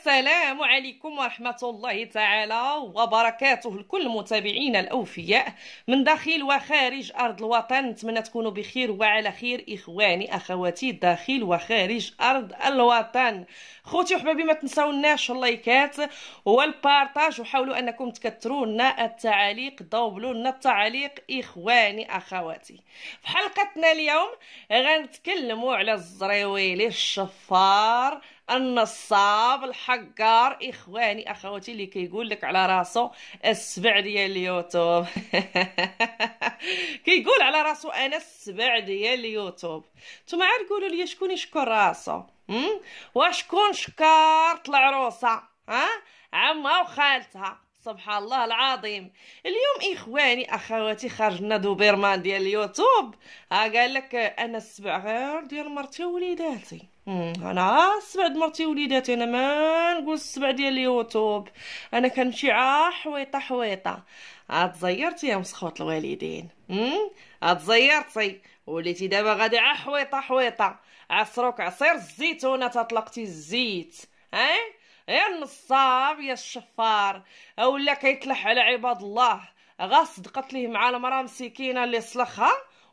السلام عليكم ورحمة الله تعالى وبركاته لكل متابعينا الأوفياء من داخل وخارج أرض الوطن نتمنى تكونوا بخير وعلى خير إخواني أخواتي داخل وخارج أرض الوطن خوتي وحبابي ما تنساوناش اللايكات والبارطاج وحاولوا أنكم تكثروا لنا التعاليق ضوبلوا لنا التعاليق إخواني أخواتي في حلقتنا اليوم غنتكلموا على الزريويلي الشفار النصاب الحقار اخواني اخواتي اللي كيقول لك على راسو السبع ديال اليوتيوب كيقول على راسو انا السبع ديال اليوتيوب نتوما عاد قولوا لي شكون يشكر راسو وشكون شكار طلع روسه ها عمها وخالتها سبحان الله العظيم اليوم اخواني اخواتي خرجنا دوبرمان ديال اليوتيوب ها قال لك انا السبع غير ديال مرتي ووليداتي انا سبع مرتي وليداتي انا ما نقول السبع ديال اليوتيوب انا كنمشي عا حويطه حويطه عاد زيرتي يا مسخوط الوالدين امم عاد زيرتي وليتي دابا غادي عا حويطه حويطه عصروك عصير الزيتونه تطلقتي الزيت ها يا النصاب يا الشفار اولا كيتلح على عباد الله غا صدقت ليه مع المراه مسكينه اللي صلخها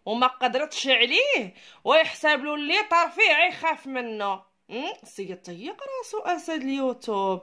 وما قدرتش عليه ويحسب له اللي طرفيه يخاف منه سي تيق راسو اسد اليوتيوب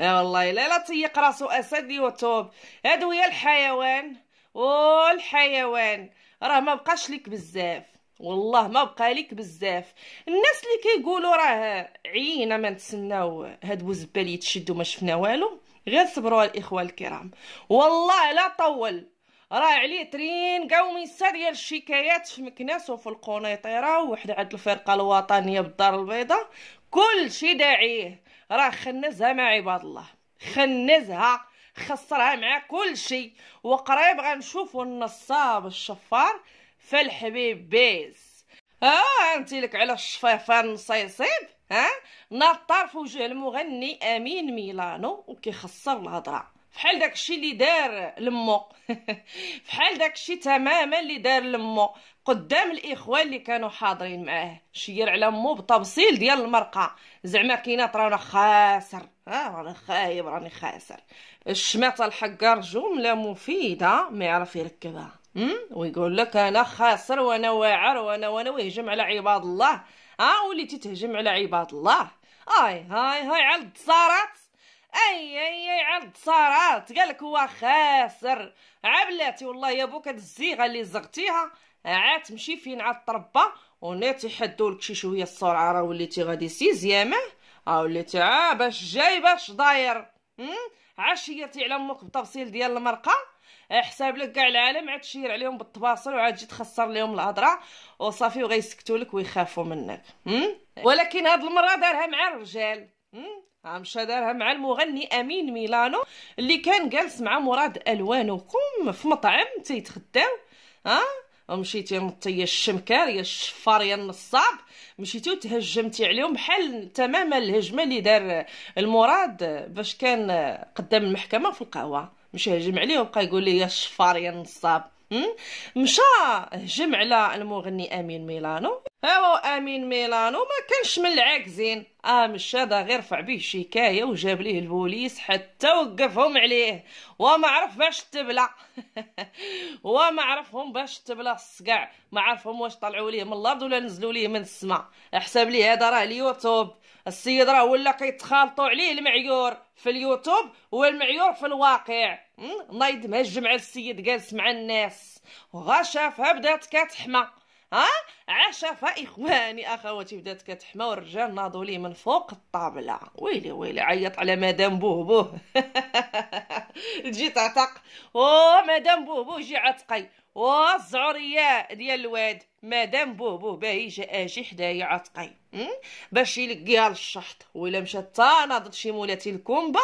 آه يا والله الا لا تيق راسو اسد اليوتيوب هادو هي الحيوان والحيوان راه ما بقاش لك بزاف والله ما بقى لك بزاف الناس اللي كيقولوا راه عينا ما نتسناو هاد بوزبال يتشدوا ما شفنا والو غير صبروا الاخوه الكرام والله لا طول راه عليه ترين قومي من الشكايات في مكناس وفي القنيطره وحده عند الفرقه الوطنيه بالدار البيضاء كل شي داعيه راه خنزها مع عباد الله خنزها خسرها مع كل شي وقريب غنشوفوا النصاب الشفار في الحبيب بيز اه انت لك على الشفيفان نصيصيب ها نار في وجه المغني امين ميلانو وكيخسر الهضره فحال داكشي اللي دار لمو فحال داكشي تماما اللي دار لمو قدام الاخوان اللي كانوا حاضرين معاه شير على مو بتبصيل ديال المرقه زعما كينات رانا خاسر ها رانا خايب راني خاسر الشماته الحقار جمله مفيده ما يعرف يركبها ويقول لك انا خاسر وانا واعر وانا وانا ويهجم على عباد الله ها وليتي تهجم على عباد الله هاي هاي هاي على الدصارات اي اي اي عرض صارات قالك هو خاسر عبلاتي والله يا بوك هاد الزيغه اللي زغتيها عاد تمشي فين عاد ونيتي وناتي لك شي شويه السرعه راه وليتي غادي سيزيامه اه وليتي اه باش جاي باش داير عشيتي على امك بتفصيل ديال المرقه حساب لك كاع العالم عاد تشير عليهم بالتباصل وعاد تجي تخسر لهم الهضره وصافي وغيسكتوا لك ويخافوا منك ولكن هاد المره دارها مع الرجال مشى دارها مع المغني امين ميلانو اللي كان جالس مع مراد الوانكم في مطعم تيتخداو ها ومشيتي مشيتي نطي الشمكار يا الشفار يا النصاب مشيتي وتهجمتي عليهم بحال تماما الهجمه اللي دار المراد باش كان قدام المحكمه في القهوه مش هجم عليه وبقى يقول لي يا الشفار يا النصاب مشى هجم على المغني امين ميلانو ايوا امين ميلانو ما كانش من العاكزين اه مشى دا غير رفع به شكايه وجاب ليه البوليس حتى وقفهم عليه وما عرف باش تبلع وما عرفهم باش تبلع الصقع ما عرفهم واش طلعوا ليه من الارض ولا نزلوا ليه من السماء حساب ليه هذا راه اليوتيوب السيد راه ولا كيتخالطوا عليه المعيور في اليوتيوب والمعيور في الواقع الله يدمها على السيد جالس مع الناس وغا شافها بدات كتحمى ها عشفة اخواني اخواتي بدات كتحمى والرجال ناضوا ليه من فوق الطابله ويلي ويلي عيط على مدام بوه جيت تعتق او مدام بوه جي عتقي والزعريه ديال الواد مادام بوه بوه باهي جا اجي آه، حدايا عتقي باش يلقيها للشحط ولا مشى ناضت شي مولاتي الكومبا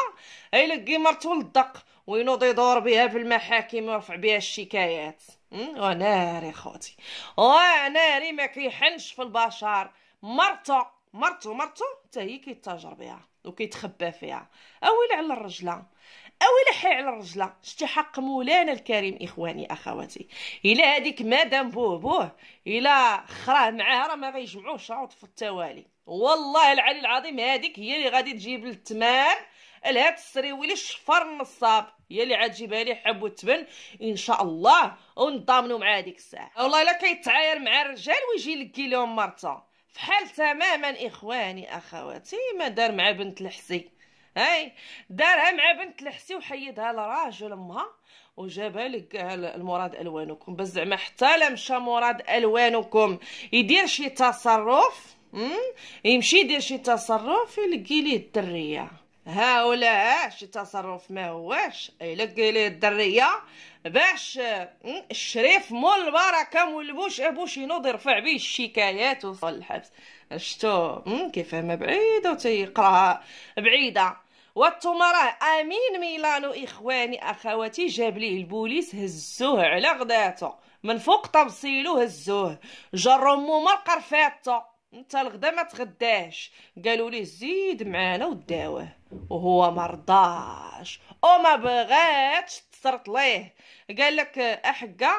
يلقي مرتو للدق وينوض يدور بها في المحاكم ويرفع بها الشكايات وناري خوتي وناري ما كيحنش في البشر مرتو مرتو مرتو حتى هي كيتاجر بها وكيتخبى فيها اويلي على الرجله او يلحي على الرجله شتي حق مولانا الكريم اخواني اخواتي الى هذيك مادام بوه بوه الى خراه معاه راه ما غيجمعوش عوض في التوالي والله العلي العظيم هذيك هي اللي غادي تجيب التمام لهاد السريويلي الشفر النصاب هي اللي عاد تجيبها لي حب وتبن ان شاء الله ونضامنوا مع هذيك الساعه والله الا كيتعاير مع الرجال ويجي لك لهم مرته فحال تماما اخواني اخواتي ما دار مع بنت الحسي هاي دارها مع بنت لحسي وحيدها لراجل امها وجابها لك المراد الوانكم بس زعما حتى لا مشى مراد الوانكم يدير شي تصرف يمشي يدير شي تصرف يلقي ليه الدريه ها شي تصرف ما هوش يلقي ليه الدريه باش الشريف مول البركه مول مولبوش ابوش ينوض يرفع به الشكايات وصل الحبس شتو ما بعيده تيقراها بعيده وانتم راه امين ميلانو اخواني اخواتي جاب ليه البوليس هزوه على غداته من فوق تبصيلو هزوه جرمو مال قرفاتو انت الغدا ما تغداش قالوا ليه زيد معانا وداوه وهو ما رضاش ما بغاتش تصرط ليه قال لك احقا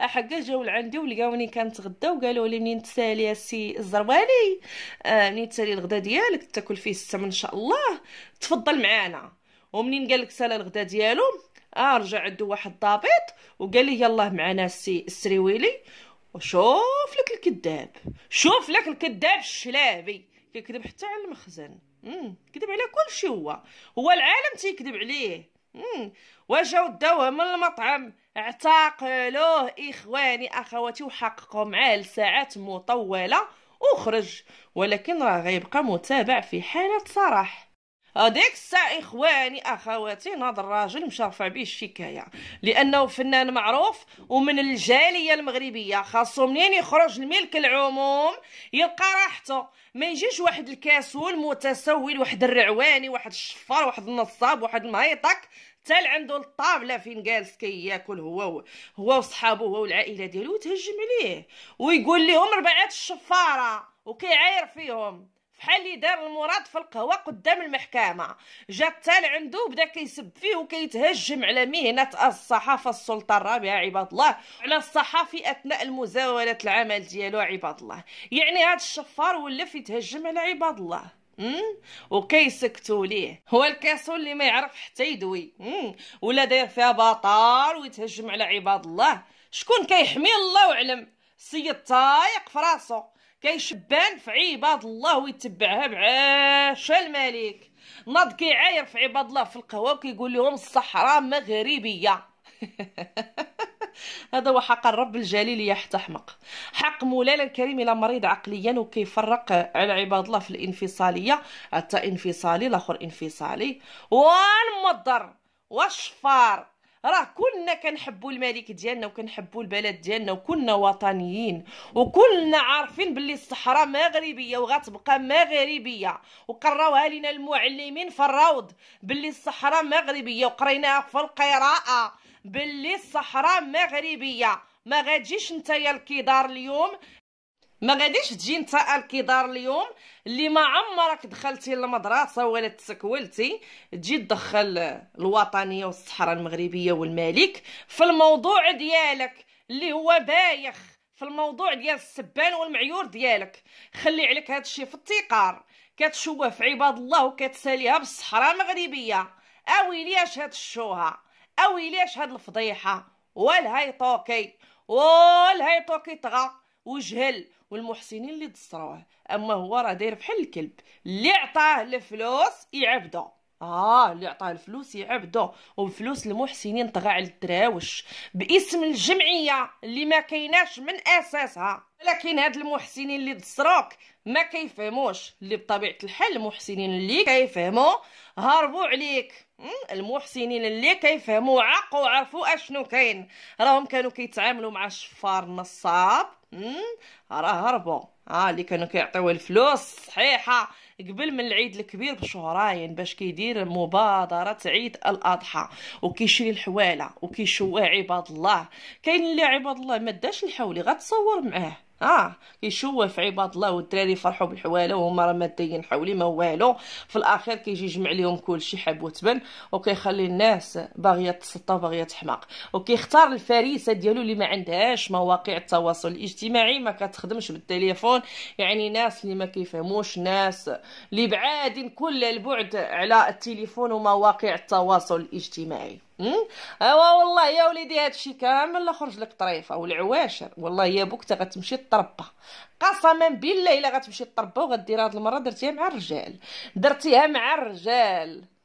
احقا جاو لعندي ولقاوني كنتغدا وقالوا لي منين تسالي السي الزروالي آه منين تسالي الغدا ديالك تاكل فيه السم ان شاء الله تفضل معانا ومنين قال لك سالا الغدا ديالو اه رجع عندو واحد الضابط وقال لي يلاه معانا السي السريويلي وشوف لك الكذاب شوف لك الكذاب الشلابي كيكذب حتى على المخزن كذب على كل شيء هو هو العالم تيكذب عليه وجاو داوه من المطعم اعتقلوه اخواني اخواتي وحققوا معاه لساعات مطوله وخرج ولكن راه غيبقى متابع في حاله صراحه هذيك الساعة إخواني أخواتي ناض الراجل مشرفع به الشكاية لأنه فنان معروف ومن الجالية المغربية خاصو منين يخرج الملك العموم يلقى راحته ما يجيش واحد الكاسول متسول واحد الرعواني واحد الشفار واحد النصاب واحد المهيطك تال عنده الطابله فين جالس كياكل كي هو هو وصحابه هو والعائله ديالو وتهجم عليه ويقول لهم ربعات الشفاره وكيعاير فيهم بحال اللي دار المراد في القهوه قدام المحكمه جا التال عنده وبدا كيسب فيه وكيتهجم على مهنه الصحافه السلطه الرابعه عباد الله على الصحافي اثناء المزاوله العمل ديالو عباد الله يعني هذا الشفار ولف يتهجم على عباد الله وكيسكتوا ليه هو الكاسول اللي ما يعرف حتى يدوي ولا داير فيها بطار ويتهجم على عباد الله شكون كيحمي الله اعلم سيد طايق في راسو كيشبان في عباد الله ويتبعها بعاش الملك ناض كيعاير في عباد الله في القهوه وكيقول لهم الصحراء مغربيه هذا هو حق الرب الجليل حتى حمق حق مولانا الكريم الى مريض عقليا وكيفرق على عباد الله في الانفصاليه حتى انفصالي الاخر انفصالي والمضر والشفار راه كلنا كنحبوا الملك ديالنا وكنحبوا البلد ديالنا وكلنا وطنيين وكلنا عارفين باللي الصحراء مغربيه وغتبقى مغربيه وقراوها لنا المعلمين في الروض باللي الصحراء مغربيه وقريناها في القراءه باللي الصحراء مغربيه ما غاتجيش نتايا الكدار اليوم ما غاديش تجي نتا كي دار اليوم اللي ما عمرك دخلتي للمدرسه ولا تسكولتي تجي تدخل الوطنيه والصحراء المغربيه والملك في الموضوع ديالك اللي هو بايخ في الموضوع ديال السبان والمعيور ديالك خلي عليك هذا الشيء في التيقار كتشوه في عباد الله وكتساليها بالصحراء المغربيه ليش هاد الشوها ليش هاد الفضيحه والهاي طوكي والهاي طوكي طغى وجهل والمحسنين اللي دسروه اما هو راه داير بحال الكلب اللي عطاه الفلوس يعبدو اه اللي عطاه الفلوس يعبدو وبفلوس المحسنين طغى على الدراوش باسم الجمعيه اللي ما كايناش من اساسها لكن هاد المحسنين اللي دسروك ما كيفهموش اللي بطبيعه الحال المحسنين اللي كيفهموا هربوا عليك المحسنين اللي كيفهموا وعقوا وعرفوا اشنو كاين راهم كانوا كيتعاملوا مع الشفار النصاب راه هربوا ها آه، اللي كانوا كيعطيو الفلوس صحيحه قبل من العيد الكبير بشهرين باش كيدير مبادره عيد الاضحى وكيشري الحواله وكيشوه عباد الله كاين اللي عباد الله ما داش الحولي غتصور معاه اه كيشوف عباد الله والدراري فرحوا بالحواله وهما راه ماديين حولي ما والو في الاخير كيجي يجمع لهم كلشي حب وتبن وكيخلي الناس باغيه تسطى باغيه تحماق وكيختار الفريسه ديالو اللي ما عندهاش مواقع التواصل الاجتماعي ما كتخدمش بالتليفون يعني ناس اللي ما كيفهموش ناس اللي بعادين كل البعد على التليفون ومواقع التواصل الاجتماعي ايوا والله يا وليدي هادشي كامل خرج لك طريفه والعواشر والله يا بوك تا غتمشي تطربه قسما بالله الا غتمشي تطربه وغدير هاد المره درتيها مع الرجال درتيها مع الرجال